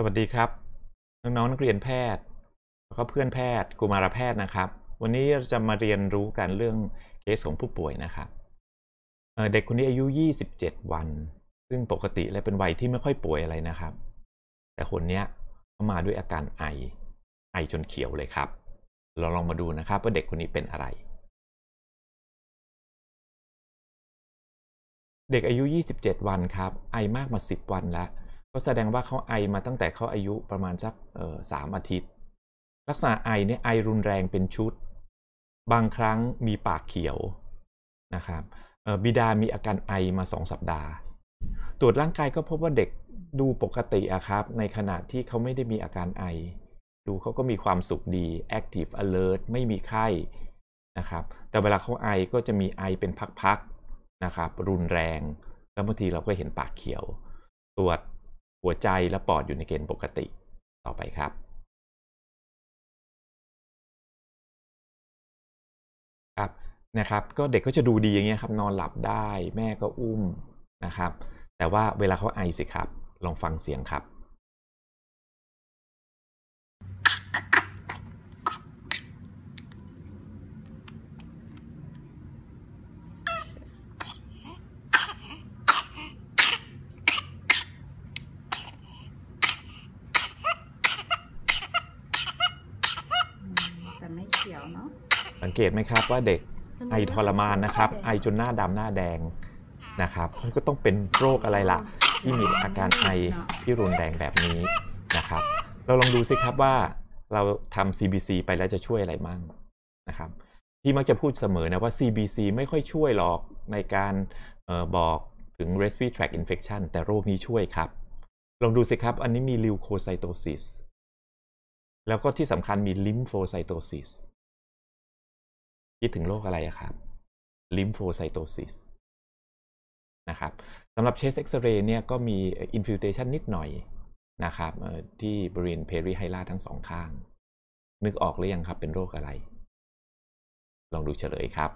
สวัสดีครับ น้องๆนักเรียนแพทย์แล้วก็เพื่อนแพทย์กุมารแพทย์นะครับ วันนี้เราจะมาเรียนรู้กันเรื่องเคสของผู้ป่วยนะครับเด็กคนนี้อายุ 27 วัน ซึ่งปกติและเป็นวัยที่ไม่ค่อยป่วยอะไรนะครับ แต่คนนี้ยมาด้วยอาการไอ ไอจนเขียวเลยครับ เราลองมาดูนะครับว่าเด็กคนนี้เป็นอะไร เด็กอายุ 27 วันครับ ไอมากมา 10 วันแล้วแสดงว่าเขาไอมาตั้งแต่เขาอายุประมาณสักสามอาทิตย์ลักษณะไอเนี่ยไอรุนแรงเป็นชุด บางครั้งมีปากเขียวนะครับบิดามีอาการไอมาสองสัปดาห์ ตรวจร่างกายก็พบว่าเด็กดูปกติอะครับในขณะที่เขาไม่ได้มีอาการไอ ดูเขาก็มีความสุขดี active alert ไม่มีไข้นะครับแต่เวลาเขาไอก็จะมีไอเป็นพักๆนะครับ รุนแรง แล้วบางทีเราก็เห็นปากเขียว ตรวจหัวใจและปอดอยู่ในเกณฑ์ปกติต่อไปครับครับนะครับ ก็เด็กก็จะดูดีอย่างเงี้ยครับ นอนหลับได้แม่ก็อุ้มนะครับ แต่ว่าเวลาเขาไอสิครับ ลองฟังเสียงครับเกตไหมครับว่าเด็กไอทรมานนะครับ ไอจนหน้าดำหน้าแดงนะครับก็ต้องเป็นโรคอะไรล่ะ ที่มีอาการไอที่รุนแรงแบบนี้นะครับ เราลองดูสิครับว่าเราทำ CBC ไปแล้วจะช่วยอะไรมั่งนะครับ พี่มักจะพูดเสมอนะว่า CBC ไม่ค่อยช่วยหรอกในการออบอกถึง respiratory tract infection แต่โรคนี้ช่วยครับ ลองดูสิครับอันนี้มี leukocytosis แล้วก็ที่สำคัญมี lymphocytosis คิดถึงโรคอะไรครับลิมโฟไซโตซิสนะครับสำหรับเชสเอ็กซเรย์เนี่ยก็มีอินฟิวเทชันนิดหน่อยนะครับที่บริเวณเพริไฮล่าทั้งสองข้าง นึกออกหรือยังครับ เป็นโรคอะไร ลองดูเฉลยครับ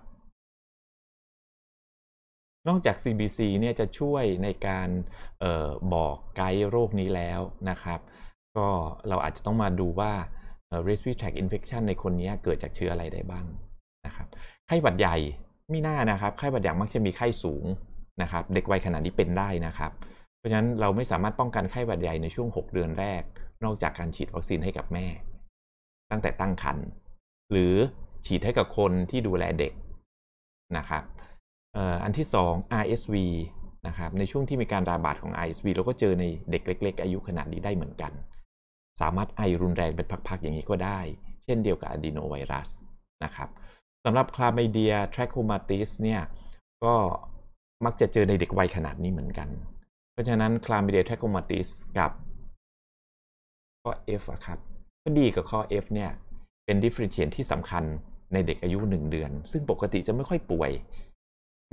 นอกจาก CBC เนี่ยจะช่วยในการออบอกไกด์โรคนี้แล้วนะครับ ก็เราอาจจะต้องมาดูว่า respiratory tract infection ในคนนี้เกิดจากเชื้ออะไรได้บ้างับไข้หวัดใหญ่ไม่น่านะครับไข้หวัดใหญ่มักจะมีไข้สูงนะครับเด็กวัยขนาดนี้เป็นได้นะครับ เพราะฉะนั้นเราไม่สามารถป้องกันไข้หวัดใหญ่ในช่วง 6 เดือนแรกนอกจากการฉีดวัคซีนให้กับแม่ ตั้งแต่ตั้งครรภ์หรือฉีดให้กับคนที่ดูแลเด็กนะครับอันที่2 RSV นะครับในช่วงที่มีการระบาดของ RSV เราก็เจอในเด็กเล็กๆอายุขนาดนี้ได้เหมือนกัน สามารถไอรุนแรงเป็นพักๆอย่างนี้ก็ได้เช่นเดียวกับอะดีโนไวรัสนะครับสำหรับคลาเมเดียแทรโคมาติสเนี่ยก็มักจะเจอในเด็กวัยขนาดนี้เหมือนกัน เพราะฉะนั้นคลาเมเดียแทรโคมาติสกับข้อ F อะครับข้อดี กับข้อ F เนี่ยเป็นดิฟเฟอเรนเชียนที่สำคัญในเด็กอายุ 1 เดือน ซึ่งปกติจะไม่ค่อยป่วย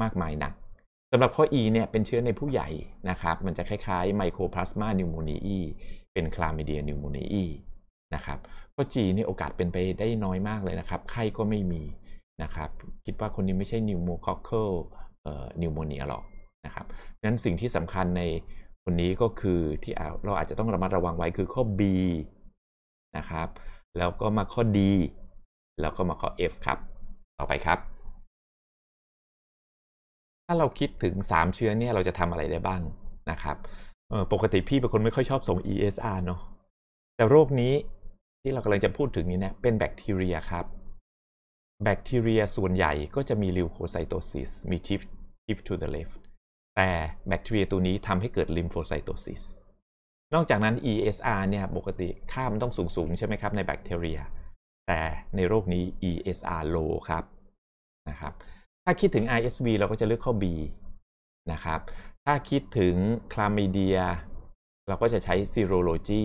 มากมายนักสำหรับข้อ E เนี่ยเป็นเชื้อในผู้ใหญ่นะครับ มันจะคล้ายๆไมโครพลาสมานิวโมเนียเป็นคลาเมเดียนิวโมเนียนะครับข้อ G นี่โอกาสเป็นไปได้น้อยมากเลยนะครับไข้ก็ไม่มีนะครับคิดว่าคนนี้ไม่ใช่ pneumococcal pneumonia หรอกนะครับนั้นสิ่งที่สำคัญในคนนี้ก็คือ ที่เราอาจจะต้องระมัดระวังไว้คือข้อ B นะครับแล้วก็มาข้อ D แล้วก็มาข้อ F ครับ ต่อไปครับ ถ้าเราคิดถึง 3 เชื้อเนี่ยเราจะทำอะไรได้บ้างนะครับปกติพี่เป็นคนไม่ค่อยชอบส่ง ESR เนาะแต่โรคนี้ที่เรากำลังจะพูดถึงนี้เนะี่ยเป็นแบคทีเรียครับแบคทีเรียส่วนใหญ่ก็จะมีลิวโคไซโตซิส มีทิฟทิฟทูเดเลฟ f t แต่แบคทีเรียตัวนี้ทำให้เกิดลิมโฟไซโตซิส นอกจากนั้น ESR เนี่ยปกติ ค่ามันต้องสูงสูงใช่ไหมครับในแบคทีเรีย แต่ในโรคนี้ ESR low ครับนะครับ ถ้าคิดถึง ISV เราก็จะเลือกข้อ B นะครับ ถ้าคิดถึง Chlamydia เราก็จะใช้ Serology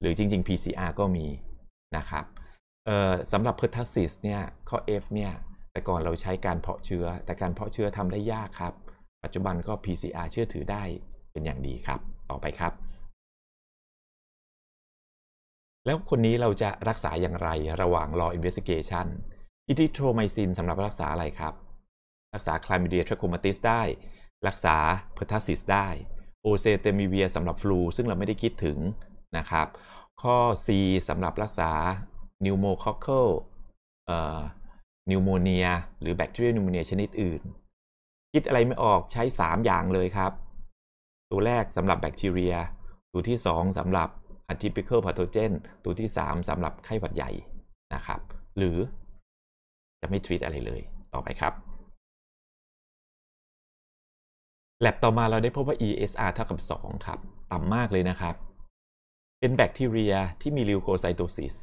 หรือจริงๆ PCR ก็มีนะครับสำหรับเพอร์ทัสซิสเนี่ยข้อ F เนี่ยแต่ก่อนเราใช้การเพาะเชื้อแต่การเพาะเชื้อทำได้ยากครับ ปัจจุบันก็ PCR เชื่อถือได้เป็นอย่างดีครับ ต่อไปครับ แล้วคนนี้เราจะรักษาอย่างไรระหว่างรออินเวส i ิเกชันอิทิโทรไมซินสำหรับรักษาอะไรครับ รักษาคลามิเดียทรโคมาติสได้ รักษาเพอร์ทัสซิสได้โอเซเตมิเวียสำหรับฟลูซึ่งเราไม่ได้คิดถึงนะครับ ข้อ C สำหรับรักษานิวโมคอคเคิลนิวโมเนีย หรือแบคทีเรียนิวโมเนียชนิดอื่น คิดอะไรไม่ออกใช้ 3 อย่างเลยครับ ตัวแรกสำหรับแบคทีเรีย ตัวที่ 2สํหรับ atypical pathogen ตัวที่ 3 สํหรับไข้หวัดใหญ่นะครับ หรือ จะไม่ทวีตอะไรเลย ต่อไปครับ แลบต่อมาเราได้พบว่า ESR เท่ากับ 2 ครับ ต่ำมากเลยนะครับเป็นแบคทีเรียที่มีลิวโคไซโตซิส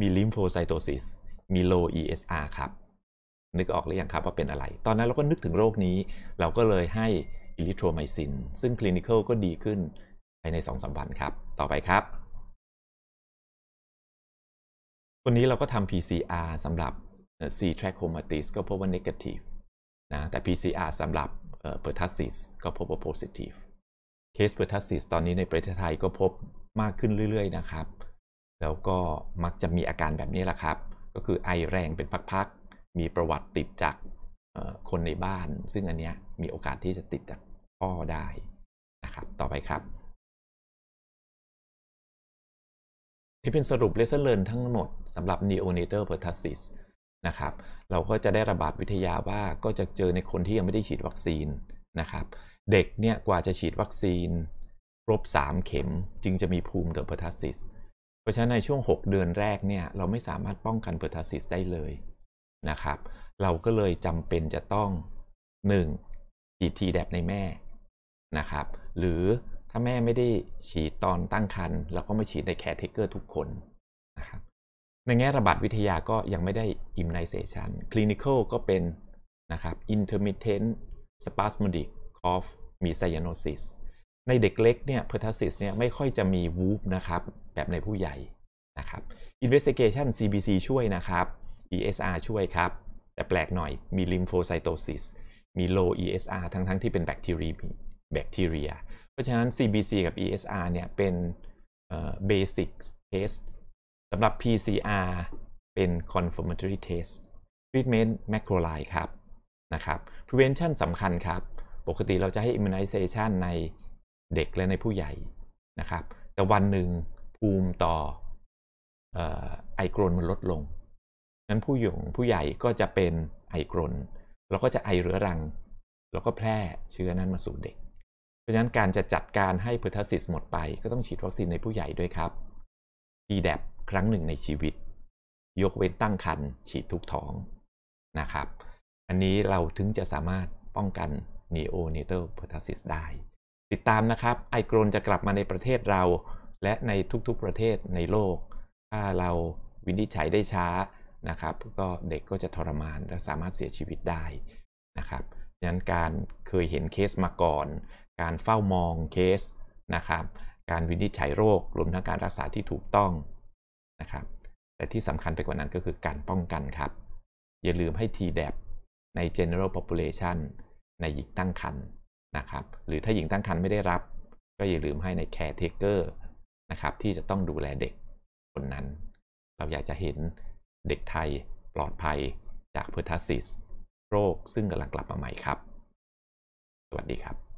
มีลิมโฟไซโตซิส มีอสอ ESR ครับ นึกออกหรือยังครับว่าเป็นอะไร ตอนนั้นเราก็นึกถึงโรคนี้ เราก็เลยให้อิลิโทรไมซิน ซึ่งคลินิคอลก็ดีขึ้นภายใน2มวันครับ ต่อไปครับคนนี้เราก็ทำ PCR สำหรับ C trachomatis ก็พบว่า negative นะ แต่ PCR สำหรับ pertussis ก็พบว่า positive เคส pertussis ตอนนี้ในประเทศไทยก็พบมากขึ้นเรื่อยๆ นะครับแล้วก็มักจะมีอาการแบบนี้แหละครับ ก็คือไอแรงเป็นพักๆ มีประวัติติดจากคนในบ้าน ซึ่งอันเนี้ยมีโอกาสที่จะติดจากพ่อได้นะครับ ต่อไปครับนี่เป็นสรุปเลเซอร์เลนทั้งหมดสำหรับ neonatal pertussis นะครับ เราก็จะได้ระบาดวิทยาว่าก็จะเจอในคนที่ยังไม่ได้ฉีดวัคซีนนะครับ เด็กเนี่ยกว่าจะฉีดวัคซีนครบ 3 เข็มจึงจะมีภูมิเดอร์เพอร์ทัสซิสเพราะฉะนั้นในช่วง 6 เดือนแรกเนี่ย เราไม่สามารถป้องกันเพอร์ทาซิสได้เลยนะครับเราก็เลยจำเป็นจะต้อง 1. ฉีดทีแดบในแม่นะครับหรือถ้าแม่ไม่ได้ฉีดตอนตั้งครรภ์เราก็ไม่ฉีดในแคร์เทเกอร์ทุกคนนะครับในแง่ระบาดวิทยาก็ยังไม่ได้อิมไนเซชันคลินิคอลก็เป็นนะครับอินเทอร์มิเทนต์สปาสมดิกคอฟมีซยาน o ซิสในเด็กเล็กเนี่ยเพอร์ทัสซิสเนี่ยไม่ค่อยจะมีวูฟนะครับแบบในผู้ใหญ่นะครับ investigation CBC ช่วยนะครับ ESR ช่วยครับแต่แปลกหน่อยมีลิมโฟไซโตซิสมี low ESR ทั้งๆทที่เป็นแบคทีเรียแบคทีเรีย เพราะฉะนั้น CBC กับ ESR เนี่ยเป็นเบสิกเทสสำหรับ PCR เป็น confirmatory test treatment macrolide ครับนะครับ prevention สำคัญครับ ปกติเราจะให้ immunization ในเด็กและในผู้ใหญ่ นะครับ แต่วันหนึ่งภูมิต่อไอกรนมันลดลงนั้นผู้หยงผู้ใหญ่ก็จะเป็นไอกรน แล้วก็จะไอเรื้อรัง แล้วก็แพร่เชื้อนั้นมาสู่เด็ก เพราะฉะนั้นการจะจัดการให้พุทัสซิสหมดไปก็ต้องฉีดวัคซีนในผู้ใหญ่ด้วยครับีแดบครั้งหนึ่งในชีวิต ยกเว้นตั้งครรภ์ฉีดทุกท้องนะครับ อันนี้เราถึงจะสามารถป้องกัน n e o เ a t a l p e r t u ิส i s ได้ติดตามนะครับ ไอโกรนจะกลับมาในประเทศเราและในทุกๆประเทศในโลก ถ้าเราวินิจฉัยได้ช้านะครับก็เด็กก็จะทรมาน และสามารถเสียชีวิตได้นะครับดังนั้นการเคยเห็นเคสมาก่อน การเฝ้ามองเคสนะครับการวินิจฉัยโรครวมทั้งการรักษาที่ถูกต้องนะครับแต่ที่สำคัญไปกว่านั้นก็คือการป้องกันครับ อย่าลืมให้ทเด็บใน general population ในหญิงตั้งครรภ์นะครับหรือถ้าหญิงตั้งครรภ์ไม่ได้รับ ก็อย่าลืมให้ในแคร์เทเกอร์นะครับ ที่จะต้องดูแลเด็กคนนั้น เราอยากจะเห็นเด็กไทยปลอดภัยจากพุทัศซิส โรคซึ่งกำลังกลับมาใหม่ครับ สวัสดีครับ